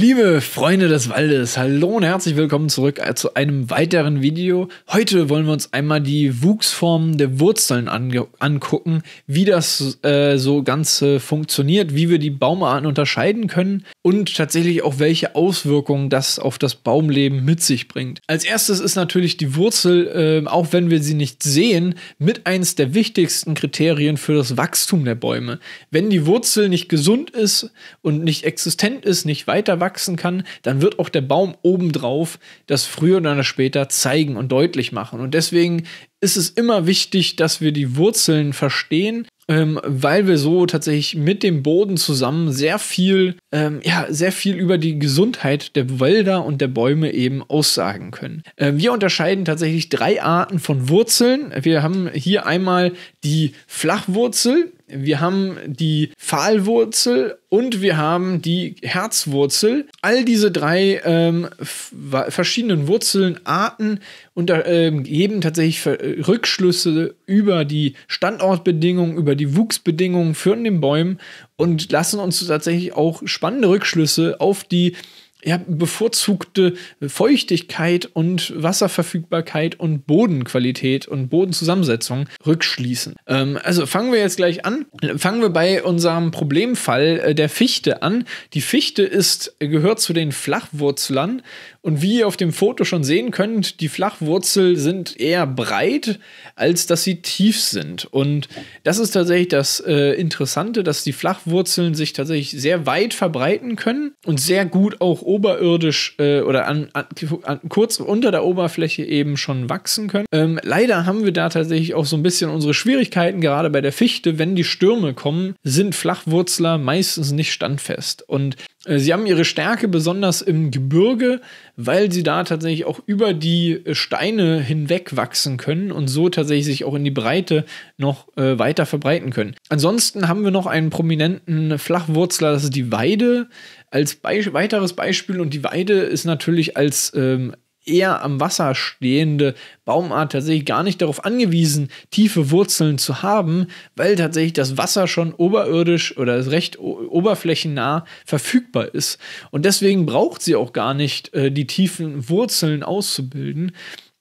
Liebe Freunde des Waldes, hallo und herzlich willkommen zurück äh, zu einem weiteren Video. Heute wollen wir uns einmal die Wuchsformen der Wurzeln angucken, wie das äh, so ganz funktioniert, wie wir die Baumarten unterscheiden können und tatsächlich auch welche Auswirkungen das auf das Baumleben mit sich bringt. Als erstes ist natürlich die Wurzel, äh, auch wenn wir sie nicht sehen, mit eins der wichtigsten Kriterien für das Wachstum der Bäume. Wenn die Wurzel nicht gesund ist und nicht existent ist, nicht weiter wächst, wachsen kann, dann wird auch der Baum obendrauf das früher oder später zeigen und deutlich machen. Und deswegen ist es immer wichtig, dass wir die Wurzeln verstehen, ähm, weil wir so tatsächlich mit dem Boden zusammen sehr viel, ähm, ja, sehr viel über die Gesundheit der Wälder und der Bäume eben aussagen können. Ähm, wir unterscheiden tatsächlich drei Arten von Wurzeln. Wir haben hier einmal die Flachwurzel, wir haben die Pfahlwurzel und wir haben die Herzwurzel. All diese drei ähm, verschiedenen Wurzelnarten unter, ähm, geben tatsächlich ver Rückschlüsse über die Standortbedingungen, über die Wuchsbedingungen von den Bäumen und lassen uns tatsächlich auch spannende Rückschlüsse auf die ja, bevorzugte Feuchtigkeit und Wasserverfügbarkeit und Bodenqualität und Bodenzusammensetzung rückschließen. Ähm, also fangen wir jetzt gleich an. Fangen wir bei unserem Problemfall äh, der Fichte an. Die Fichte ist, gehört zu den Flachwurzlern und wie ihr auf dem Foto schon sehen könnt, die Flachwurzel sind eher breit, als dass sie tief sind. Und das ist tatsächlich das äh, Interessante, dass die Flachwurzeln sich tatsächlich sehr weit verbreiten können und sehr gut auch oberirdisch äh, oder an, an, an, kurz unter der Oberfläche eben schon wachsen können. Ähm, leider haben wir da tatsächlich auch so ein bisschen unsere Schwierigkeiten, gerade bei der Fichte, wenn die Stürme kommen, sind Flachwurzler meistens nicht standfest. Und äh, sie haben ihre Stärke besonders im Gebirge, weil sie da tatsächlich auch über die äh, Steine hinweg wachsen können und so tatsächlich sich auch in die Breite noch äh, weiter verbreiten können. Ansonsten haben wir noch einen prominenten Flachwurzler, das ist die Weide als Be weiteres Beispiel und die Weide ist natürlich als ähm, eher am Wasser stehende Baumart tatsächlich gar nicht darauf angewiesen, tiefe Wurzeln zu haben, weil tatsächlich das Wasser schon oberirdisch oder recht oberflächennah verfügbar ist. Und deswegen braucht sie auch gar nicht, äh, die tiefen Wurzeln auszubilden.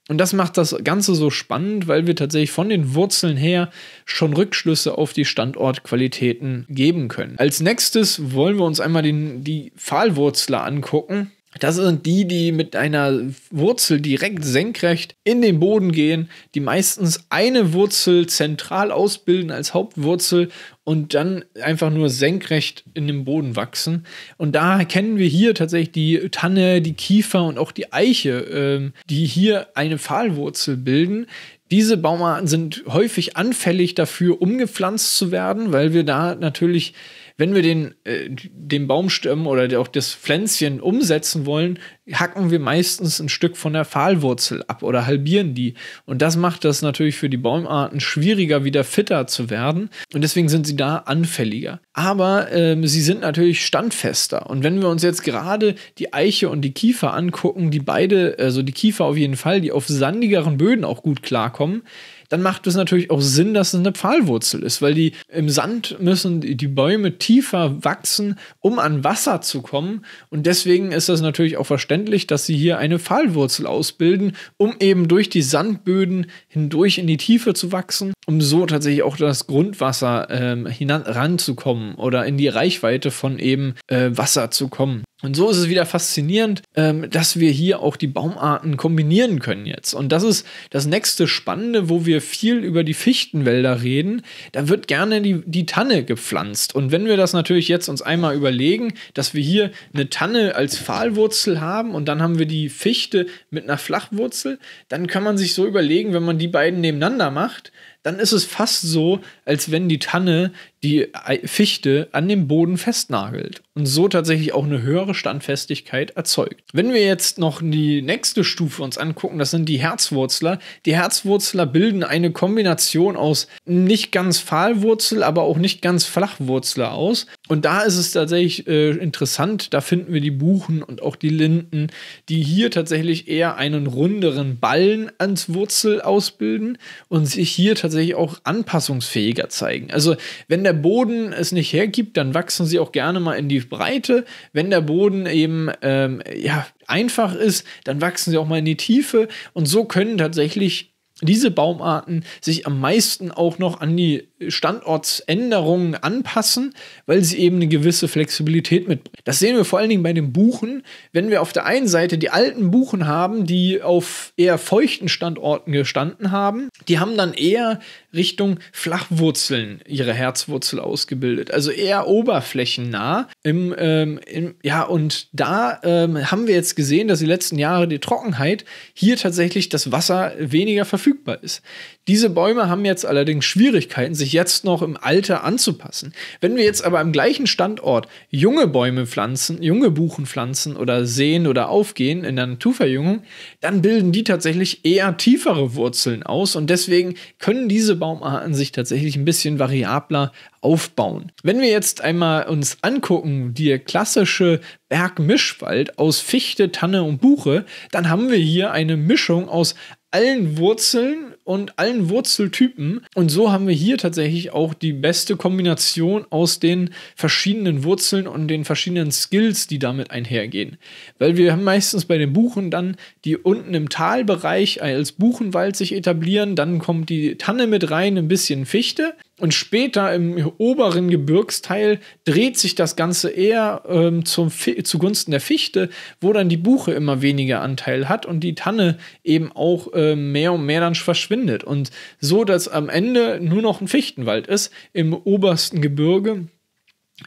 Und das macht das Ganze so spannend, weil wir tatsächlich von den Wurzeln her schon Rückschlüsse auf die Standortqualitäten geben können. Als nächstes wollen wir uns einmal den, die Pfahlwurzler angucken. Das sind die, die mit einer Wurzel direkt senkrecht in den Boden gehen, die meistens eine Wurzel zentral ausbilden als Hauptwurzel und dann einfach nur senkrecht in den Boden wachsen. Und da kennen wir hier tatsächlich die Tanne, die Kiefer und auch die Eiche, ähm, die hier eine Pfahlwurzel bilden. Diese Baumarten sind häufig anfällig dafür, umgepflanzt zu werden, weil wir da natürlich wenn wir den, äh, den Baumstamm oder auch das Pflänzchen umsetzen wollen, hacken wir meistens ein Stück von der Pfahlwurzel ab oder halbieren die. Und das macht das natürlich für die Baumarten schwieriger, wieder fitter zu werden. Und deswegen sind sie da anfälliger. Aber ähm, sie sind natürlich standfester. Und wenn wir uns jetzt gerade die Eiche und die Kiefer angucken, die beide, also die Kiefer auf jeden Fall, die auf sandigeren Böden auch gut klarkommen, dann macht es natürlich auch Sinn, dass es eine Pfahlwurzel ist, weil die im Sand müssen die Bäume tiefer wachsen, um an Wasser zu kommen. Und deswegen ist das natürlich auch verständlich, dass sie hier eine Pfahlwurzel ausbilden, um eben durch die Sandböden hindurch in die Tiefe zu wachsen, um so tatsächlich auch das Grundwasser ähm, hinan ranzukommen oder in die Reichweite von eben äh, Wasser zu kommen. Und so ist es wieder faszinierend, ähm, dass wir hier auch die Baumarten kombinieren können jetzt. Und das ist das nächste Spannende, wo wir viel über die Fichtenwälder reden. Da wird gerne die, die Tanne gepflanzt. Und wenn wir das natürlich jetzt uns einmal überlegen, dass wir hier eine Tanne als Pfahlwurzel haben und dann haben wir die Fichte mit einer Flachwurzel, dann kann man sich so überlegen, wenn man die beiden nebeneinander macht, dann ist es fast so, als wenn die Tanne die Fichte an dem Boden festnagelt und so tatsächlich auch eine höhere Standfestigkeit erzeugt. Wenn wir jetzt noch die nächste Stufe uns angucken, das sind die Herzwurzler. Die Herzwurzler bilden eine Kombination aus nicht ganz Pfahlwurzel, aber auch nicht ganz Flachwurzler aus und da ist es tatsächlich äh, interessant, da finden wir die Buchen und auch die Linden, die hier tatsächlich eher einen runderen Ballen ans Wurzel ausbilden und sich hier tatsächlich auch anpassungsfähiger zeigen. Also wenn der Boden es nicht hergibt, dann wachsen sie auch gerne mal in die Breite. Wenn der Boden eben ähm, ja, einfach ist, dann wachsen sie auch mal in die Tiefe. Und so können tatsächlich diese Baumarten sich am meisten auch noch an die Standortsänderungen anpassen, weil sie eben eine gewisse Flexibilität mitbringen. Das sehen wir vor allen Dingen bei den Buchen. Wenn wir auf der einen Seite die alten Buchen haben, die auf eher feuchten Standorten gestanden haben, die haben dann eher Richtung Flachwurzeln ihre Herzwurzel ausgebildet, also eher oberflächennah. Im, ähm, im, ja, und da ähm, haben wir jetzt gesehen, dass die letzten Jahre die Trockenheit hier tatsächlich das Wasser weniger verfügbar ist. Diese Bäume haben jetzt allerdings Schwierigkeiten, sich sich jetzt noch im Alter anzupassen. Wenn wir jetzt aber am gleichen Standort junge Bäume pflanzen, junge Buchen pflanzen oder sehen oder aufgehen in der Naturverjüngung, dann bilden die tatsächlich eher tiefere Wurzeln aus und deswegen können diese Baumarten sich tatsächlich ein bisschen variabler aufbauen. Wenn wir jetzt einmal uns angucken, die klassische Bergmischwald aus Fichte, Tanne und Buche, dann haben wir hier eine Mischung aus allen Wurzeln und allen Wurzeltypen. Und so haben wir hier tatsächlich auch die beste Kombination aus den verschiedenen Wurzeln und den verschiedenen Skills, die damit einhergehen. Weil wir haben meistens bei den Buchen dann, die unten im Talbereich als Buchenwald sich etablieren, dann kommt die Tanne mit rein, ein bisschen Fichte und später im oberen Gebirgsteil dreht sich das Ganze eher ähm, zum, zugunsten der Fichte, wo dann die Buche immer weniger Anteil hat und die Tanne eben auch äh, mehr und mehr dann verschwindet. Und so, dass am Ende nur noch ein Fichtenwald ist im obersten Gebirge,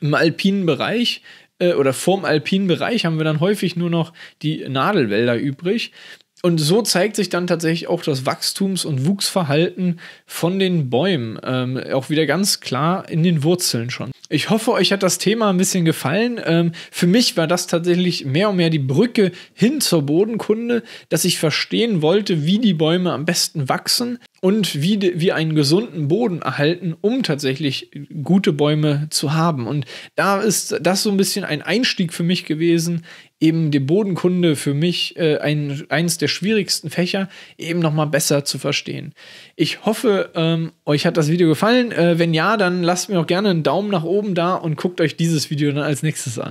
im alpinen Bereich, äh, oder vorm alpinen Bereich haben wir dann häufig nur noch die Nadelwälder übrig und so zeigt sich dann tatsächlich auch das Wachstums- und Wuchsverhalten von den Bäumen. Ähm, auch wieder ganz klar in den Wurzeln schon. Ich hoffe, euch hat das Thema ein bisschen gefallen. Ähm, für mich war das tatsächlich mehr und mehr die Brücke hin zur Bodenkunde, dass ich verstehen wollte, wie die Bäume am besten wachsen, und wie, wie einen gesunden Boden erhalten, um tatsächlich gute Bäume zu haben. Und da ist das so ein bisschen ein Einstieg für mich gewesen, eben die Bodenkunde für mich äh, ein, eines der schwierigsten Fächer eben nochmal besser zu verstehen. Ich hoffe, ähm, euch hat das Video gefallen. Äh, wenn ja, dann lasst mir auch gerne einen Daumen nach oben da und guckt euch dieses Video dann als nächstes an.